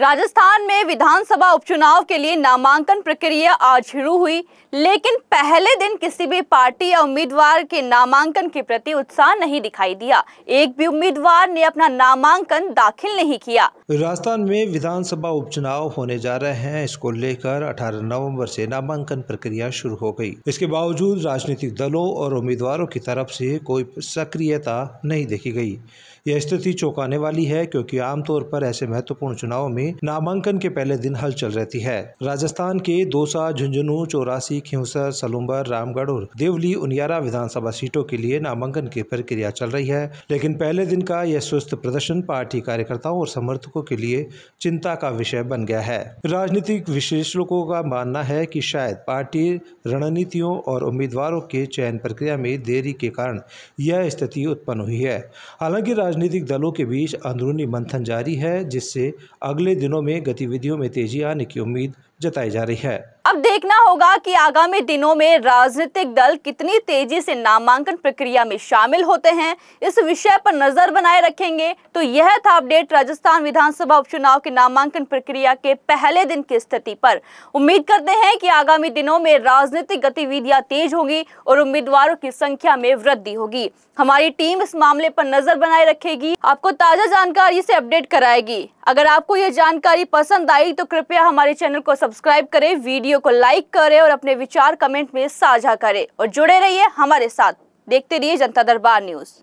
राजस्थान में विधानसभा उपचुनाव के लिए नामांकन प्रक्रिया आज शुरू हुई लेकिन पहले दिन किसी भी पार्टी या उम्मीदवार के नामांकन के प्रति उत्साह नहीं दिखाई दिया एक भी उम्मीदवार ने अपना नामांकन दाखिल नहीं किया राजस्थान में विधानसभा उपचुनाव होने जा रहे हैं इसको लेकर 18 नवंबर से नामांकन प्रक्रिया शुरू हो गई। इसके बावजूद राजनीतिक दलों और उम्मीदवारों की तरफ से कोई सक्रियता नहीं देखी गयी यह स्थिति चौंकाने वाली है क्योंकि आमतौर पर ऐसे महत्वपूर्ण चुनाव में में नामांकन के पहले दिन हलचल रहती है राजस्थान के दौसा झुंझुनू चौरासी खिंसर सलूम्बर रामगढ़ और देवली उनियारा विधानसभा सीटों के लिए नामांकन की प्रक्रिया चल रही है लेकिन पहले दिन का यह सुस्त प्रदर्शन पार्टी कार्यकर्ताओं और समर्थकों के लिए चिंता का विषय बन गया है राजनीतिक विश्लेषकों का मानना है कि शायद पार्टी रणनीतियों और उम्मीदवारों के चयन प्रक्रिया में देरी के कारण यह स्थिति उत्पन्न हुई है हालांकि राजनीतिक दलों के बीच अंदरूनी मंथन जारी है जिससे अगले दिनों में गतिविधियों में तेजी आने की उम्मीद जताई जा रही है अब देखना होगा कि आगामी दिनों में राजनीतिक दल कितनी तेजी से नामांकन प्रक्रिया में शामिल होते हैं इस विषय पर नजर बनाए रखेंगे तो यह था अपडेट राजस्थान विधानसभा उपचुनाव के नामांकन प्रक्रिया के पहले दिन की स्थिति पर उम्मीद करते हैं कि आगामी दिनों में राजनीतिक गतिविधियां तेज होगी और उम्मीदवारों की संख्या में वृद्धि होगी हमारी टीम इस मामले पर नजर बनाए रखेगी आपको ताजा जानकारी से अपडेट कराएगी अगर आपको यह जानकारी पसंद आई तो कृपया हमारे चैनल को सब्सक्राइब करें वीडियो को को लाइक करें और अपने विचार कमेंट में साझा करें और जुड़े रहिए हमारे साथ देखते रहिए जनता दरबार न्यूज़